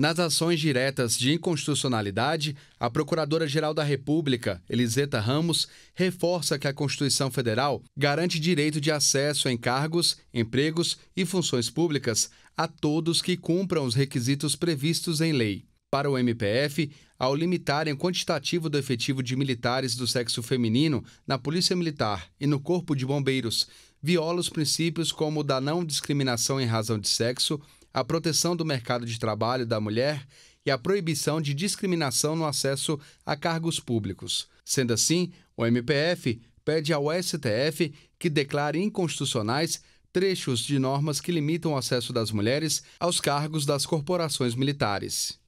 Nas ações diretas de inconstitucionalidade, a Procuradora-Geral da República, Eliseta Ramos, reforça que a Constituição Federal garante direito de acesso em cargos, empregos e funções públicas a todos que cumpram os requisitos previstos em lei. Para o MPF, ao limitarem o quantitativo do efetivo de militares do sexo feminino na Polícia Militar e no Corpo de Bombeiros, viola os princípios como o da não discriminação em razão de sexo, a proteção do mercado de trabalho da mulher e a proibição de discriminação no acesso a cargos públicos. Sendo assim, o MPF pede ao STF que declare inconstitucionais trechos de normas que limitam o acesso das mulheres aos cargos das corporações militares.